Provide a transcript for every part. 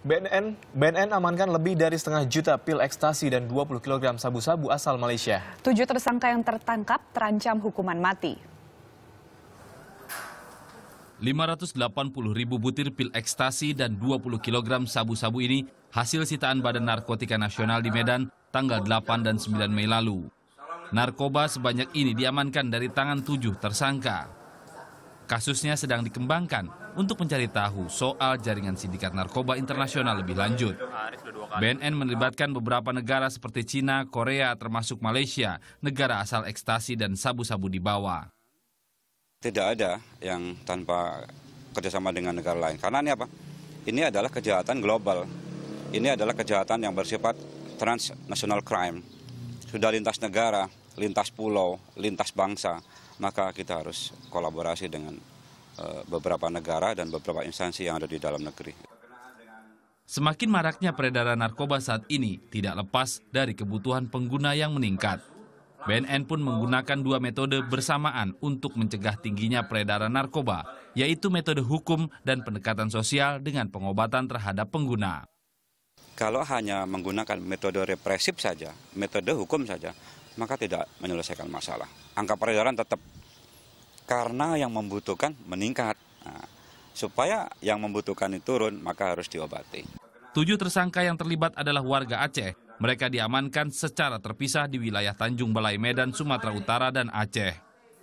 BNN, BNN amankan lebih dari setengah juta pil ekstasi dan 20 kg sabu-sabu asal Malaysia. Tujuh tersangka yang tertangkap terancam hukuman mati. 580 ribu butir pil ekstasi dan 20 kg sabu-sabu ini hasil sitaan Badan Narkotika Nasional di Medan tanggal 8 dan 9 Mei lalu. Narkoba sebanyak ini diamankan dari tangan tujuh tersangka. Kasusnya sedang dikembangkan untuk mencari tahu soal jaringan sindikat narkoba internasional lebih lanjut. BNN melibatkan beberapa negara seperti Cina, Korea, termasuk Malaysia, negara asal ekstasi dan sabu-sabu di bawah. Tidak ada yang tanpa kerjasama dengan negara lain. Karena ini apa? Ini adalah kejahatan global. Ini adalah kejahatan yang bersifat transnational crime. Sudah lintas negara, lintas pulau, lintas bangsa, maka kita harus kolaborasi dengan eh, beberapa negara dan beberapa instansi yang ada di dalam negeri. Semakin maraknya peredaran narkoba saat ini tidak lepas dari kebutuhan pengguna yang meningkat. BNN pun menggunakan dua metode bersamaan untuk mencegah tingginya peredaran narkoba, yaitu metode hukum dan pendekatan sosial dengan pengobatan terhadap pengguna. Kalau hanya menggunakan metode represif saja, metode hukum saja, maka tidak menyelesaikan masalah. Angka peredaran tetap karena yang membutuhkan meningkat. Nah, supaya yang membutuhkan itu turun, maka harus diobati. Tujuh tersangka yang terlibat adalah warga Aceh. Mereka diamankan secara terpisah di wilayah Tanjung Balai Medan, Sumatera Utara, dan Aceh.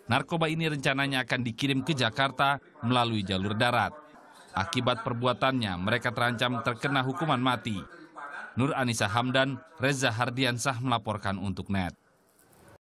Narkoba ini rencananya akan dikirim ke Jakarta melalui jalur darat. Akibat perbuatannya, mereka terancam terkena hukuman mati. Nur Anissa Hamdan, Reza Hardiansah melaporkan untuk NET.